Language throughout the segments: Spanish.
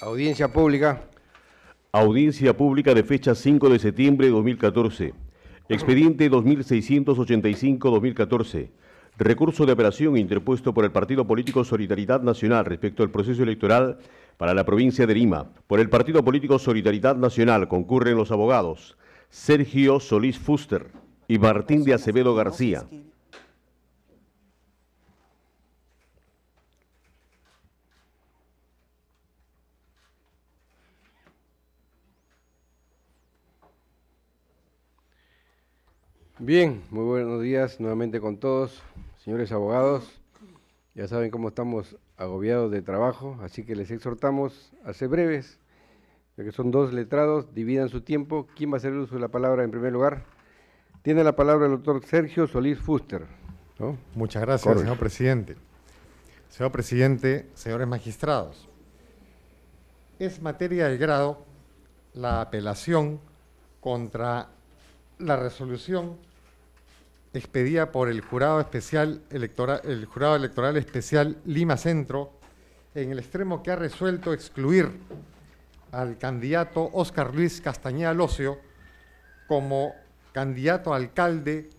Audiencia pública. Audiencia pública de fecha 5 de septiembre de 2014. Expediente 2685-2014. Recurso de operación interpuesto por el Partido Político Solidaridad Nacional respecto al proceso electoral para la provincia de Lima. Por el Partido Político Solidaridad Nacional concurren los abogados Sergio Solís Fuster y Martín de Acevedo García. Bien, muy buenos días nuevamente con todos, señores abogados. Ya saben cómo estamos agobiados de trabajo, así que les exhortamos a ser breves, ya que son dos letrados, dividan su tiempo. ¿Quién va a hacer uso de la palabra en primer lugar? Tiene la palabra el doctor Sergio Solís Fuster. Muchas gracias, señor presidente. Señor presidente, señores magistrados, es materia de grado la apelación contra la resolución expedida por el Jurado, especial electoral, el Jurado Electoral Especial Lima Centro, en el extremo que ha resuelto excluir al candidato Óscar Luis Castañeda Locio como candidato a alcalde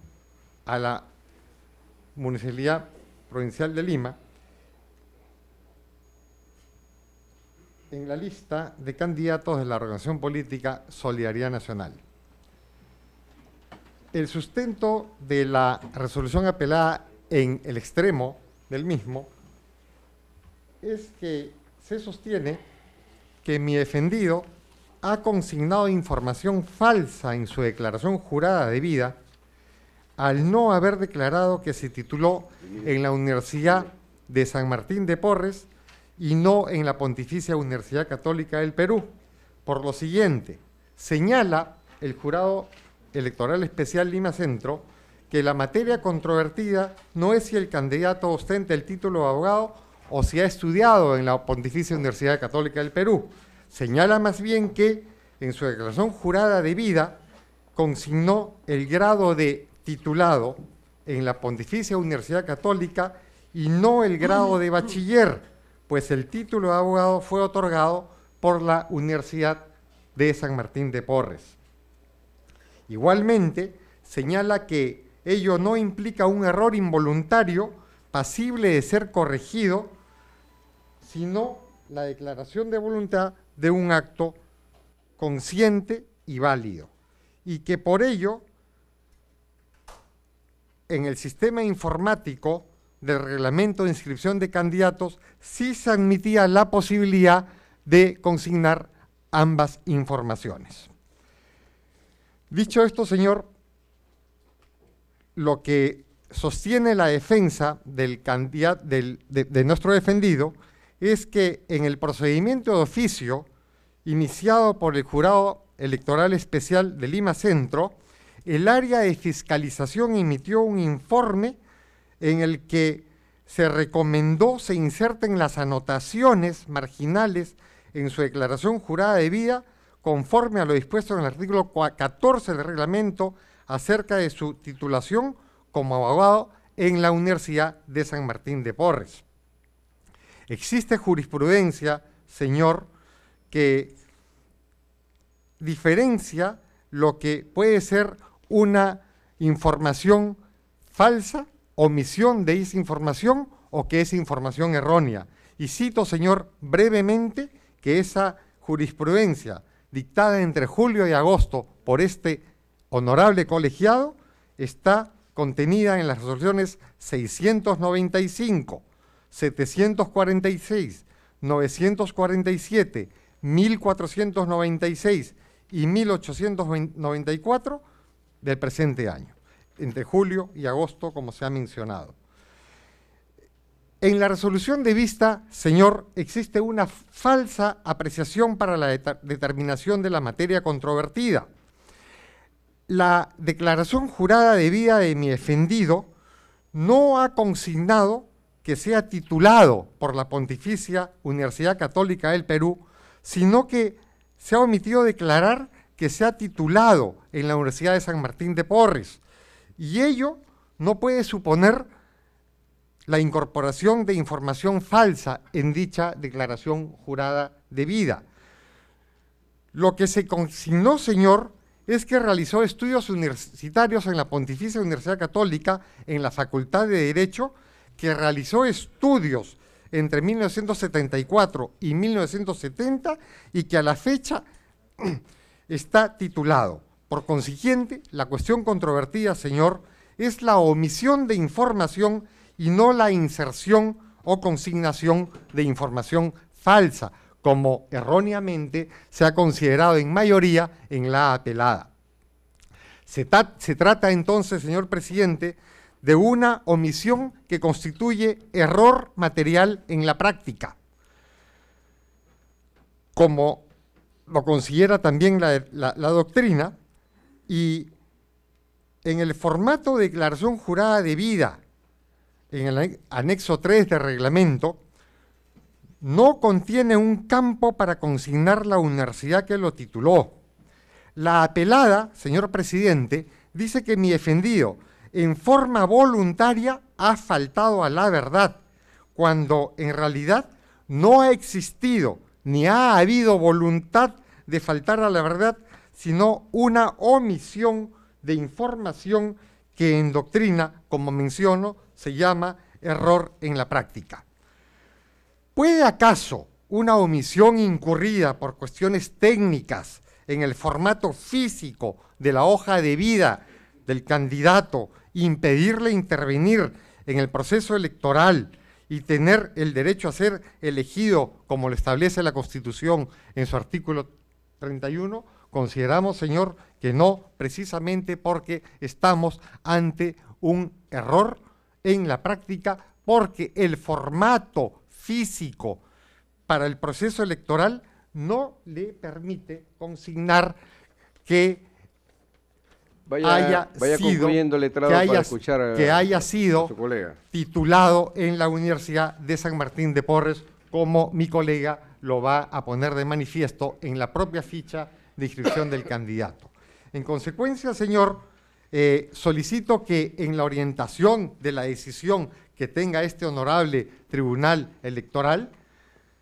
a la Municipalidad Provincial de Lima en la lista de candidatos de la Organización Política Solidaridad Nacional el sustento de la resolución apelada en el extremo del mismo es que se sostiene que mi defendido ha consignado información falsa en su declaración jurada de vida al no haber declarado que se tituló en la Universidad de San Martín de Porres y no en la Pontificia Universidad Católica del Perú. Por lo siguiente, señala el jurado Electoral Especial Lima Centro que la materia controvertida no es si el candidato ostenta el título de abogado o si ha estudiado en la Pontificia Universidad Católica del Perú. Señala más bien que en su declaración jurada de vida consignó el grado de titulado en la Pontificia Universidad Católica y no el grado de bachiller, pues el título de abogado fue otorgado por la Universidad de San Martín de Porres. Igualmente, señala que ello no implica un error involuntario pasible de ser corregido, sino la declaración de voluntad de un acto consciente y válido. Y que por ello, en el sistema informático del reglamento de inscripción de candidatos, sí se admitía la posibilidad de consignar ambas informaciones. Dicho esto, señor, lo que sostiene la defensa del candidato, de, de nuestro defendido es que en el procedimiento de oficio iniciado por el jurado electoral especial de Lima Centro, el área de fiscalización emitió un informe en el que se recomendó se inserten las anotaciones marginales en su declaración jurada de vida conforme a lo dispuesto en el artículo 14 del reglamento acerca de su titulación como abogado en la Universidad de San Martín de Porres. Existe jurisprudencia, señor, que diferencia lo que puede ser una información falsa, omisión de esa información o que es información errónea. Y cito, señor, brevemente que esa jurisprudencia dictada entre julio y agosto por este honorable colegiado, está contenida en las resoluciones 695, 746, 947, 1496 y 1894 del presente año, entre julio y agosto, como se ha mencionado. En la resolución de vista, señor, existe una falsa apreciación para la determinación de la materia controvertida. La declaración jurada de vida de mi defendido no ha consignado que sea titulado por la Pontificia Universidad Católica del Perú, sino que se ha omitido declarar que sea titulado en la Universidad de San Martín de Porres. Y ello no puede suponer la incorporación de información falsa en dicha declaración jurada de vida. Lo que se consignó, señor, es que realizó estudios universitarios en la Pontificia Universidad Católica, en la Facultad de Derecho, que realizó estudios entre 1974 y 1970 y que a la fecha está titulado. Por consiguiente, la cuestión controvertida, señor, es la omisión de información y no la inserción o consignación de información falsa, como erróneamente se ha considerado en mayoría en la apelada. Se, trata entonces, señor presidente, de una omisión que constituye error material en la práctica, como lo considera también la, la doctrina, y en el formato de declaración jurada de vida en el anexo 3 del reglamento, no contiene un campo para consignar la universidad que lo tituló. La apelada, señor presidente, dice que mi defendido, en forma voluntaria, ha faltado a la verdad, cuando en realidad no ha existido ni ha habido voluntad de faltar a la verdad, sino una omisión de información que en doctrina, como menciono, se llama error en la práctica. ¿Puede acaso una omisión incurrida por cuestiones técnicas en el formato físico de la hoja de vida del candidato impedirle intervenir en el proceso electoral y tener el derecho a ser elegido como lo establece la Constitución en su artículo 31? Consideramos, señor, que no, precisamente porque estamos ante un error en la práctica porque el formato físico para el proceso electoral no le permite consignar que vaya, que haya sido titulado en la Universidad de San Martín de Porres, como mi colega lo va a poner de manifiesto en la propia ficha de inscripción del candidato. En consecuencia, señor eh, solicito que en la orientación de la decisión que tenga este honorable tribunal electoral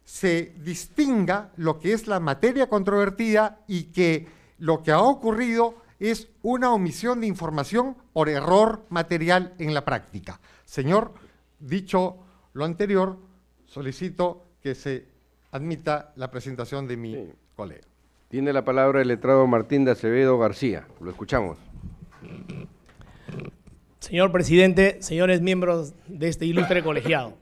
se distinga lo que es la materia controvertida y que lo que ha ocurrido es una omisión de información por error material en la práctica. Señor, dicho lo anterior, solicito que se admita la presentación de mi colega. Tiene la palabra el letrado Martín de Acevedo García. Lo escuchamos. Señor presidente, señores miembros de este ilustre colegiado.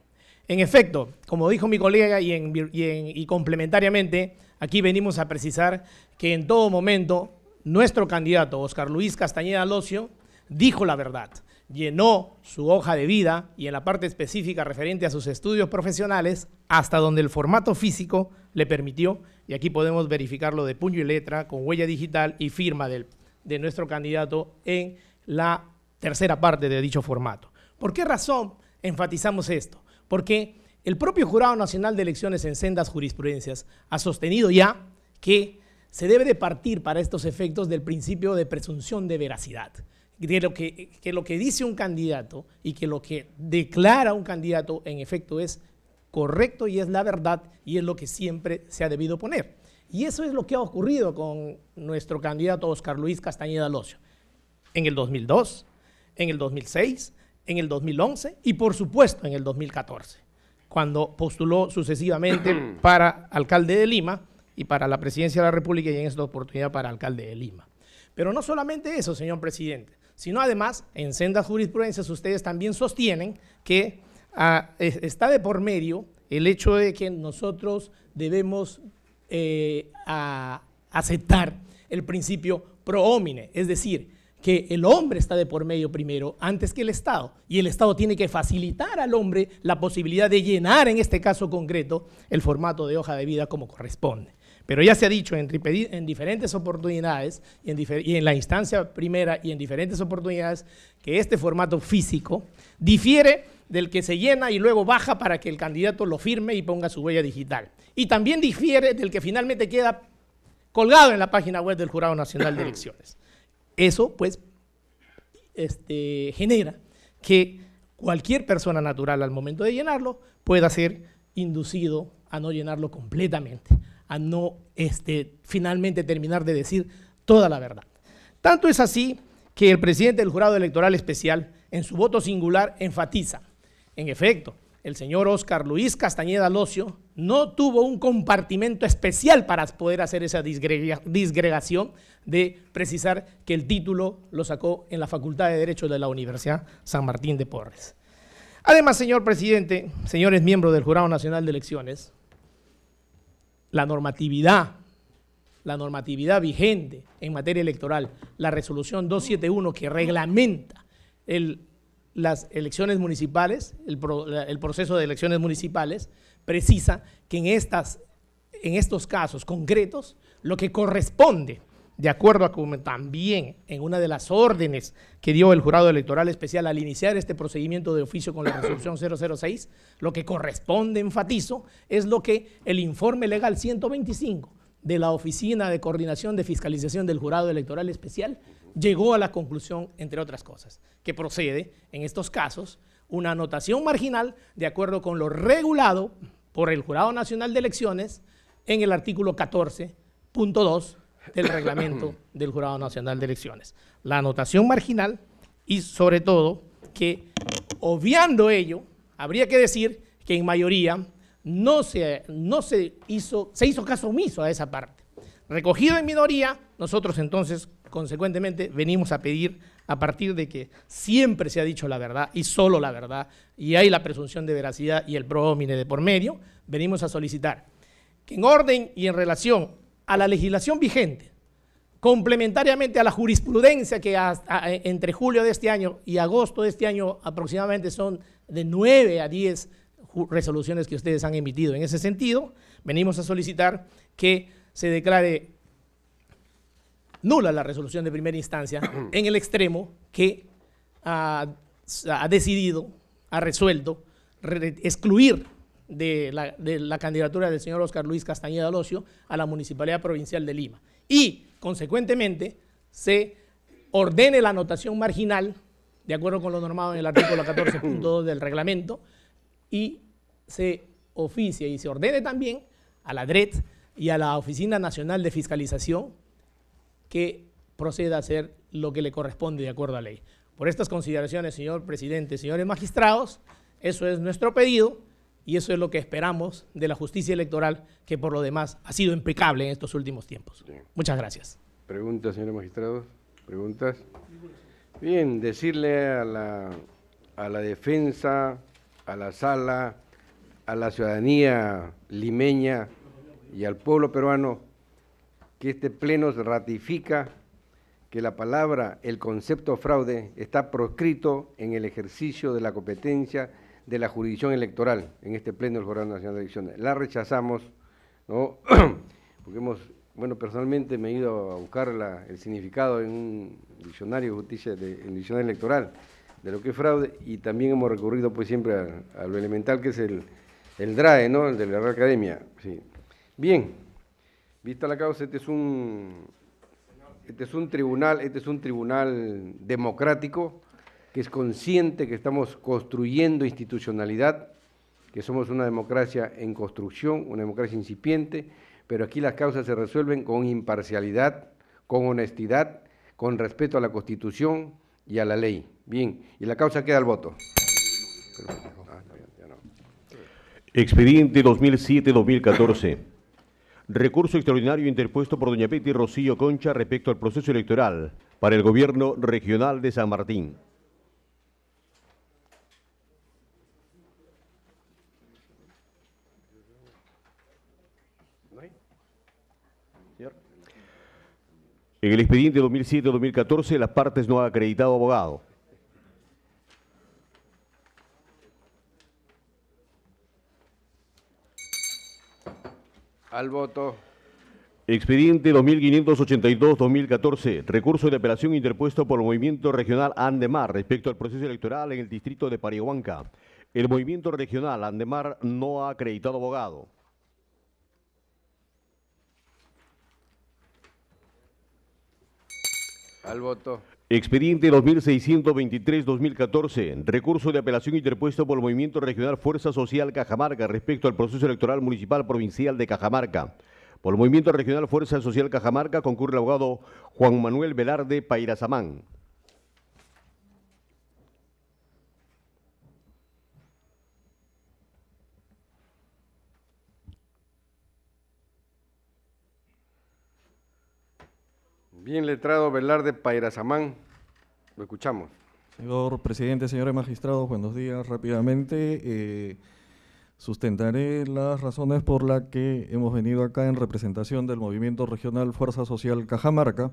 En efecto, como dijo mi colega y, complementariamente, aquí venimos a precisar que en todo momento nuestro candidato, Oscar Luis Castañeda Locio, dijo la verdad, llenó su hoja de vida y en la parte específica referente a sus estudios profesionales, hasta donde el formato físico le permitió, y aquí podemos verificarlo de puño y letra, con huella digital y firma del de nuestro candidato en la tercera parte de dicho formato. ¿Por qué razón enfatizamos esto? Porque el propio Jurado Nacional de Elecciones en Sendas Jurisprudencias ha sostenido ya que se debe de partir para estos efectos del principio de presunción de veracidad. De lo que, que lo que dice un candidato y que lo que declara un candidato en efecto es correcto y es la verdad y es lo que siempre se ha debido poner. Y eso es lo que ha ocurrido con nuestro candidato Oscar Luis Castañeda Locio. En el 2002, en el 2006, en el 2011 y por supuesto en el 2014, cuando postuló sucesivamente para alcalde de Lima y para la presidencia de la República y en esta oportunidad para alcalde de Lima. Pero no solamente eso, señor presidente, sino además en sendas jurisprudencias ustedes también sostienen que ah, está de por medio el hecho de que nosotros debemos eh, a aceptar el principio pro homine, es decir, que el hombre está de por medio primero antes que el Estado y el Estado tiene que facilitar al hombre la posibilidad de llenar en este caso concreto el formato de hoja de vida como corresponde. Pero ya se ha dicho en, diferentes oportunidades y en, la instancia primera y en diferentes oportunidades que este formato físico difiere del que se llena y luego baja para que el candidato lo firme y ponga su huella digital. Y también difiere del que finalmente queda colgado en la página web del Jurado Nacional de Elecciones. Eso, pues, este, genera que cualquier persona natural al momento de llenarlo pueda ser inducido a no llenarlo completamente a no este, finalmente terminar de decir toda la verdad. Tanto es así que el presidente del jurado electoral especial, en su voto singular, enfatiza. En efecto, el señor Oscar Luis Castañeda Locio no tuvo un compartimento especial para poder hacer esa disgregación de precisar que el título lo sacó en la Facultad de Derecho de la Universidad San Martín de Porres. Además, señor presidente, señores miembros del Jurado Nacional de Elecciones, la normatividad, la normatividad vigente en materia electoral, la resolución 271 que reglamenta las elecciones municipales, el, proceso de elecciones municipales, precisa que en, estas, en estos casos concretos, lo que corresponde de acuerdo a como también en una de las órdenes que dio el jurado electoral especial al iniciar este procedimiento de oficio con la resolución 006, lo que corresponde, enfatizo, es lo que el informe legal 125 de la Oficina de Coordinación de Fiscalización del Jurado Electoral Especial llegó a la conclusión, entre otras cosas, que procede, en estos casos, una anotación marginal de acuerdo con lo regulado por el Jurado Nacional de Elecciones en el artículo 14.2 del reglamento del Jurado Nacional de Elecciones. La anotación marginal y sobre todo que obviando ello, habría que decir que en mayoría no se, no se, hizo, se hizo caso omiso a esa parte. Recogido en minoría, nosotros entonces, consecuentemente, venimos a pedir a partir de que siempre se ha dicho la verdad y solo la verdad, y hay la presunción de veracidad y el prómine de por medio, venimos a solicitar que en orden y en relación a la legislación vigente, complementariamente a la jurisprudencia que hasta, eh, entre julio de este año y agosto de este año aproximadamente son de 9 a 10 resoluciones que ustedes han emitido. En ese sentido, venimos a solicitar que se declare nula la resolución de primera instancia en el extremo que ha, decidido, ha resuelto excluir de la, candidatura del señor Oscar Luis Castañeda Locio a la Municipalidad Provincial de Lima. Y, consecuentemente, se ordene la anotación marginal, de acuerdo con lo normado en el artículo 14.2 del reglamento, y se oficie y se ordene también a la DRET y a la Oficina Nacional de Fiscalización que proceda a hacer lo que le corresponde de acuerdo a ley. Por estas consideraciones, señor presidente, señores magistrados, eso es nuestro pedido. Y eso es lo que esperamos de la justicia electoral, que por lo demás ha sido impecable en estos últimos tiempos. Muchas gracias. Preguntas, señores magistrados. Preguntas. Bien, decirle a la, a la defensa, a la sala, a la ciudadanía limeña y al pueblo peruano que este pleno ratifica que la palabra, el concepto fraude, está proscrito en el ejercicio de la competencia de la jurisdicción electoral en este pleno del Jornal Nacional de Elecciones. La rechazamos, ¿no? porque hemos, bueno, personalmente me he ido a buscar el significado en un diccionario de justicia, de, en el diccionario electoral, de lo que es fraude, y también hemos recurrido pues siempre a, lo elemental que es el, el DRAE, ¿no? El de la Real Academia, sí. Bien, vista la causa, este es un, este es un tribunal, este es un tribunal democrático, que es consciente que estamos construyendo institucionalidad, que somos una democracia en construcción, una democracia incipiente, pero aquí las causas se resuelven con imparcialidad, con honestidad, con respeto a la Constitución y a la ley. Bien, y la causa queda al voto. Expediente 2007-2014. Recurso extraordinario interpuesto por doña Betty Rocío Concha respecto al proceso electoral para el gobierno regional de San Martín. En el expediente 2007-2014 las partes no ha acreditado abogado. Al voto. Expediente 2582-2014, recurso de apelación interpuesto por el Movimiento Regional Andemar respecto al proceso electoral en el distrito de Parihuanca. El Movimiento Regional Andemar no ha acreditado abogado. Al voto. Expediente 2623-2014, recurso de apelación interpuesto por el Movimiento Regional Fuerza Social Cajamarca respecto al proceso electoral municipal provincial de Cajamarca. Por el Movimiento Regional Fuerza Social Cajamarca concurre el abogado Juan Manuel Velarde Pairazamán. Bien letrado Velarde Pairazamán. lo escuchamos. Señor presidente, señores magistrados, buenos días. Rápidamente eh, sustentaré las razones por las que hemos venido acá en representación del Movimiento Regional Fuerza Social Cajamarca,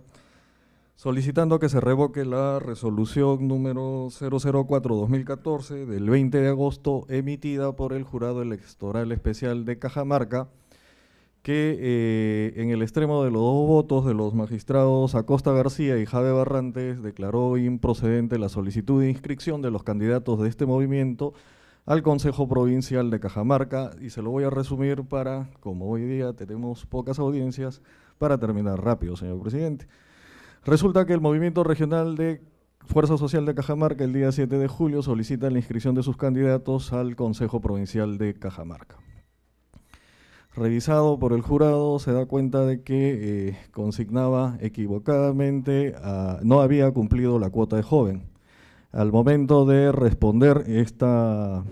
solicitando que se revoque la resolución número 004-2014 del 20 de agosto emitida por el Jurado Electoral Especial de Cajamarca que eh, en el extremo de los dos votos de los magistrados Acosta García y Jave Barrantes declaró improcedente la solicitud de inscripción de los candidatos de este movimiento al Consejo Provincial de Cajamarca y se lo voy a resumir para, como hoy día tenemos pocas audiencias, para terminar rápido, señor presidente. Resulta que el Movimiento Regional de Fuerza Social de Cajamarca el día 7 de julio solicita la inscripción de sus candidatos al Consejo Provincial de Cajamarca revisado por el jurado, se da cuenta de que eh, consignaba equivocadamente, no había cumplido la cuota de joven. Al momento de responder esta,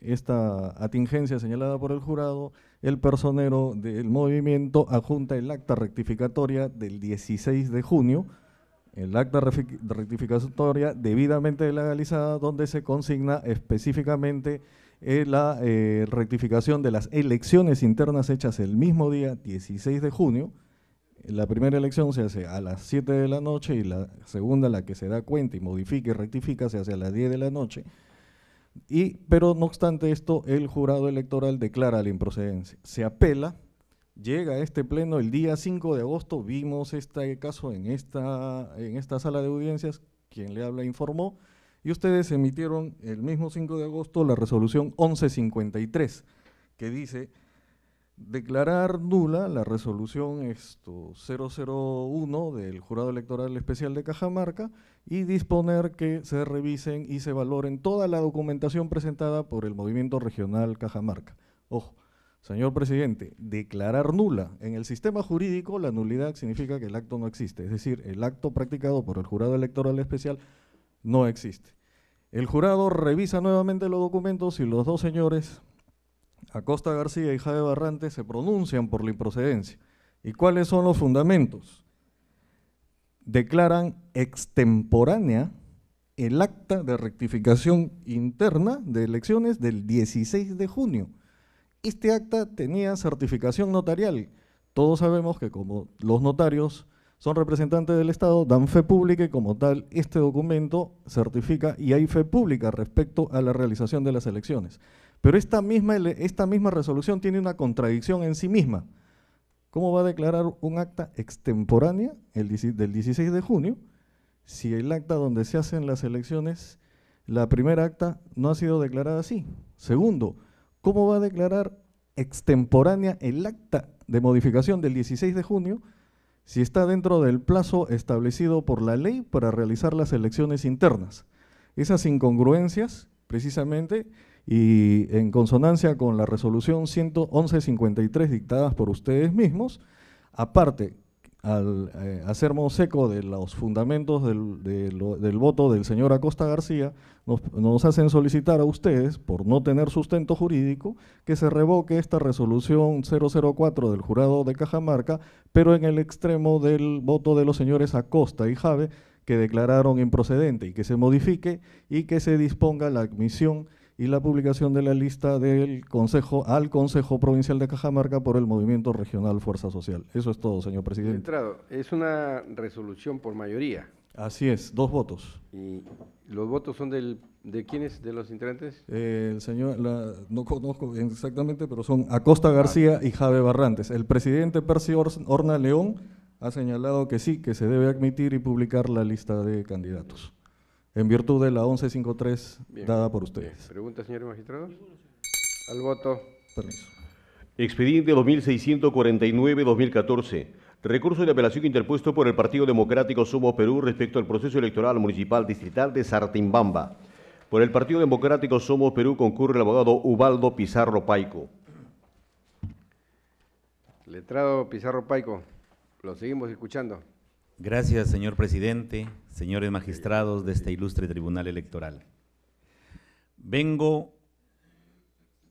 esta atingencia señalada por el jurado, el personero del movimiento adjunta el acta rectificatoria del 16 de junio, el acta rectificatoria debidamente legalizada, donde se consigna específicamente eh, la eh, rectificación de las elecciones internas hechas el mismo día, 16 de junio. La primera elección se hace a las 7 de la noche y la segunda, la que se da cuenta y modifica y rectifica, se hace a las 10 de la noche. Y, pero no obstante esto, el jurado electoral declara la improcedencia. Se apela, llega a este pleno el día 5 de agosto, vimos este caso en esta, en esta sala de audiencias, quien le habla informó, y ustedes emitieron el mismo 5 de agosto la resolución 1153, que dice declarar nula la resolución esto 001 del Jurado Electoral Especial de Cajamarca y disponer que se revisen y se valoren toda la documentación presentada por el Movimiento Regional Cajamarca. Ojo, señor presidente, declarar nula. En el sistema jurídico la nulidad significa que el acto no existe, es decir, el acto practicado por el Jurado Electoral Especial no existe. El jurado revisa nuevamente los documentos y los dos señores, Acosta García y Jade Barrante, se pronuncian por la improcedencia. ¿Y cuáles son los fundamentos? Declaran extemporánea el acta de rectificación interna de elecciones del 16 de junio. Este acta tenía certificación notarial. Todos sabemos que como los notarios son representantes del Estado, dan fe pública y como tal este documento certifica y hay fe pública respecto a la realización de las elecciones. Pero esta misma, esta misma resolución tiene una contradicción en sí misma. ¿Cómo va a declarar un acta extemporánea el, del 16 de junio si el acta donde se hacen las elecciones, la primera acta no ha sido declarada así? Segundo, ¿cómo va a declarar extemporánea el acta de modificación del 16 de junio si está dentro del plazo establecido por la ley para realizar las elecciones internas. Esas incongruencias, precisamente, y en consonancia con la resolución 111.53 dictadas por ustedes mismos, aparte al hacernos eh, seco de los fundamentos del, voto del señor Acosta García, nos, nos, hacen solicitar a ustedes, por no tener sustento jurídico, que se revoque esta resolución 004 del jurado de Cajamarca, pero en el extremo del voto de los señores Acosta y Jave, que declararon improcedente, y que se modifique y que se disponga la admisión y la publicación de la lista del Consejo al Consejo Provincial de Cajamarca por el Movimiento Regional Fuerza Social. Eso es todo, señor presidente. Entrado, es una resolución por mayoría. Así es, dos votos. ¿Y los votos son de quiénes, de los integrantes? Eh, el señor, no conozco exactamente, pero son Acosta García y Jave Barrantes. El presidente Percy Orna León ha señalado que sí, que se debe admitir y publicar la lista de candidatos en virtud de la 1153 dada por ustedes. Pregunta, señor magistrado. Al voto. Permiso. Expediente 2649-2014. Recurso de apelación interpuesto por el Partido Democrático Somos Perú respecto al proceso electoral municipal distrital de Sartimbamba. Por el Partido Democrático Somos Perú concurre el abogado Ubaldo Pizarro Paico. Letrado Pizarro Paico, lo seguimos escuchando. Gracias, señor presidente, señores magistrados de este ilustre Tribunal Electoral. Vengo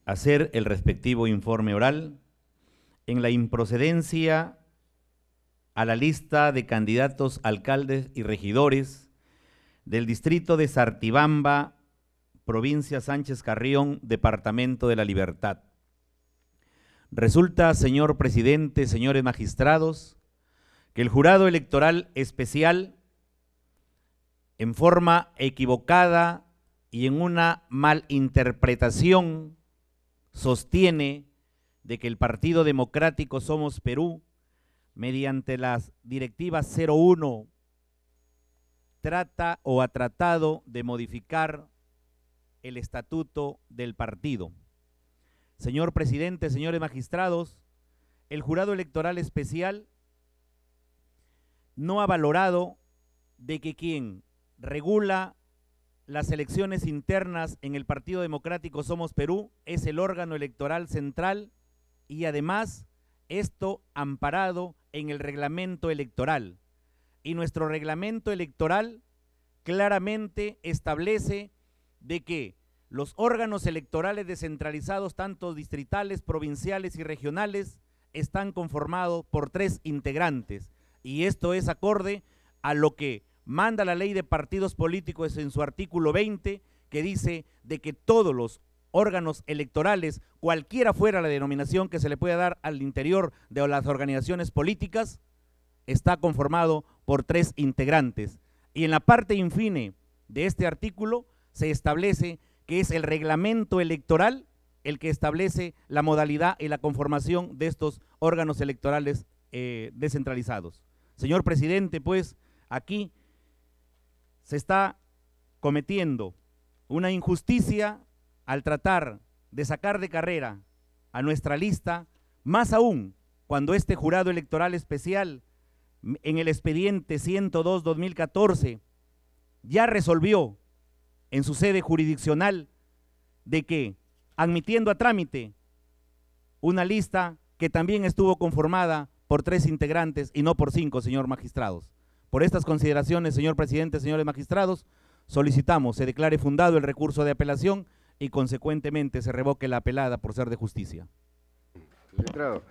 a hacer el respectivo informe oral en la improcedencia a la lista de candidatos alcaldes y regidores del distrito de Sartibamba, provincia Sánchez Carrión, departamento de la Libertad. Resulta, señor presidente, señores magistrados, que el jurado electoral especial, en forma equivocada y en una malinterpretación, sostiene de que el Partido Democrático Somos Perú, mediante las directivas 01, trata o ha tratado de modificar el estatuto del partido. Señor presidente, señores magistrados, el jurado electoral especial no ha valorado de que quien regula las elecciones internas en el Partido Democrático Somos Perú es el órgano electoral central y además esto amparado en el reglamento electoral. Y nuestro reglamento electoral claramente establece de que los órganos electorales descentralizados, tanto distritales, provinciales y regionales, están conformados por tres integrantes, y esto es acorde a lo que manda la ley de partidos políticos en su artículo 20, que dice de que todos los órganos electorales, cualquiera fuera la denominación que se le pueda dar al interior de las organizaciones políticas, está conformado por tres integrantes. Y en la parte infine de este artículo se establece que es el reglamento electoral el que establece la modalidad y la conformación de estos órganos electorales eh, descentralizados. Señor presidente, pues aquí se está cometiendo una injusticia al tratar de sacar de carrera a nuestra lista, más aún cuando este jurado electoral especial en el expediente 102-2014 ya resolvió en su sede jurisdiccional de que, admitiendo a trámite una lista que también estuvo conformada por tres integrantes y no por cinco, señor magistrados. Por estas consideraciones, señor presidente, señores magistrados, solicitamos se declare fundado el recurso de apelación y consecuentemente se revoque la apelada por ser de justicia. Letrado,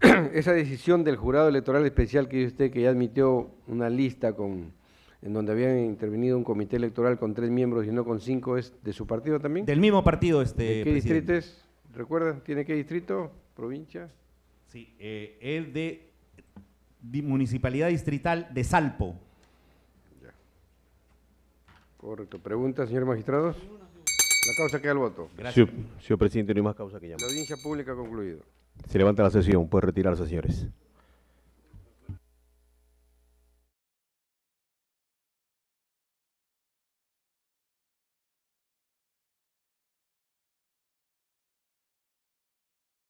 esa decisión del jurado electoral especial que usted que ya admitió una lista con en donde habían intervenido un comité electoral con tres miembros y no con cinco, ¿es de su partido también? Del mismo partido, este. ¿De qué distrito es? recuerda ¿Tiene qué distrito? ¿Provincia? Sí, eh, es de, Municipalidad Distrital de Salpo. Ya. Correcto. ¿Pregunta, señor magistrado? La causa queda al voto. Gracias. Señor, presidente, no hay más causa que llamar. La audiencia pública ha concluido. Se levanta la sesión. Puede retirarse, señores.